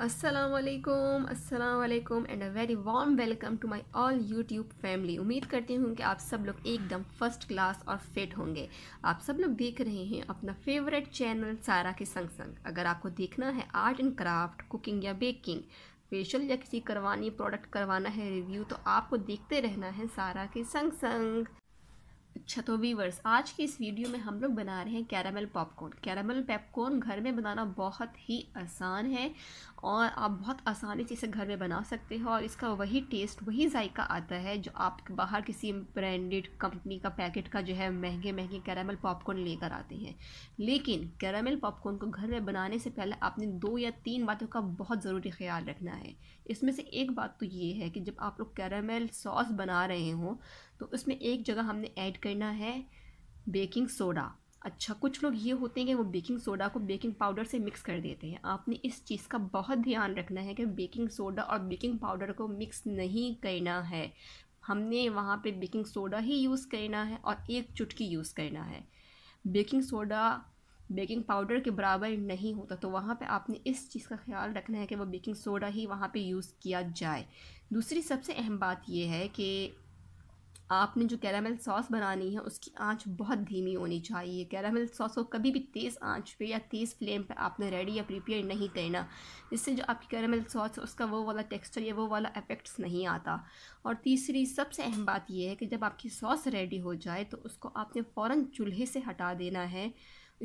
असलकुम असलकम and a very warm welcome to my all YouTube family उम्मीद करती हूँ कि आप सब लोग एकदम फर्स्ट क्लास और फिट होंगे आप सब लोग देख रहे हैं अपना फेवरेट चैनल सारा के संग संग अगर आपको देखना है आर्ट एंड क्राफ्ट कुकिंग या बेकिंग फेशियल या किसी करवानी प्रोडक्ट करवाना है रिव्यू तो आपको देखते रहना है सारा के संग संग अच्छा तो वीवर्स आज की इस वीडियो में हम लोग बना रहे हैं कैरामल पॉपकॉर्न कैरामल पॉपकॉर्न घर में बनाना बहुत ही आसान है और आप बहुत आसानी से इसे घर में बना सकते हो और इसका वही टेस्ट वही जायका आता है जो आप बाहर किसी ब्रांडेड कंपनी का पैकेट का जो है महंगे महंगे कैरामल पॉपकॉर्न लेकर आते हैं लेकिन कैरामल पॉपकॉर्न को घर में बनाने से पहले आपने दो या तीन बातों का बहुत ज़रूरी ख्याल रखना है इसमें से एक बात तो ये है कि जब आप लोग कैरामल सॉस बना रहे हों तो उसमें एक जगह हमने ऐड करना है बेकिंग सोडा अच्छा कुछ लोग ये होते हैं कि वो बेकिंग सोडा को बेकिंग पाउडर से मिक्स कर देते हैं आपने इस चीज़ का बहुत ध्यान रखना है कि बेकिंग सोडा और बेकिंग पाउडर को मिक्स नहीं करना है हमने वहाँ पे बेकिंग सोडा ही यूज़ करना है और एक चुटकी यूज़ करना है बेकिंग सोडा बेकिंग पाउडर के बराबर नहीं होता तो वहाँ पे आपने इस चीज़ का ख्याल रखना है कि वो बेकिंग सोडा ही वहाँ पे यूज़ किया जाए दूसरी सबसे अहम बात यह है कि आपने जो कैरामल सॉस बनानी है उसकी आंच बहुत धीमी होनी चाहिए कैरामल सॉस को कभी भी तेज़ आंच पे या तेज़ फ्लेम पे आपने रेडी या प्रिपेयर नहीं करना इससे जो आपकी कैरामल सॉस है उसका वो वाला टेक्सचर या वो वाला इफेक्ट्स नहीं आता और तीसरी सबसे अहम बात यह है कि जब आपकी सॉस रेडी हो जाए तो उसको आपने फ़ौर चूल्हे से हटा देना है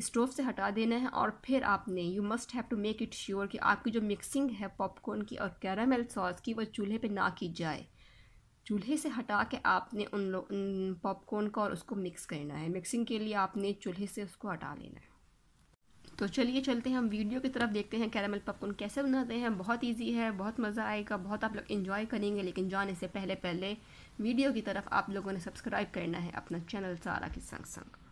स्टोव से हटा देना है और फिर आपने you must have to make it sure कि आपकी जो मिक्सिंग है पॉपकॉर्न की और कैरामल सॉस की वो चूल्हे पे ना की जाए चूल्हे से हटा के आपने उन लोग पॉपकॉर्न को और उसको मिक्स करना है मिक्सिंग के लिए आपने चूल्हे से उसको हटा लेना है तो चलिए चलते हैं हम वीडियो की तरफ देखते हैं कैरामल पॉपकॉर्न कैसे बनाते हैं बहुत इजी है बहुत मज़ा आएगा बहुत आप लोग इन्जॉय करेंगे लेकिन जाने से पहले पहले वीडियो की तरफ आप लोगों ने सब्सक्राइब करना है अपना चैनल सारा के संग संग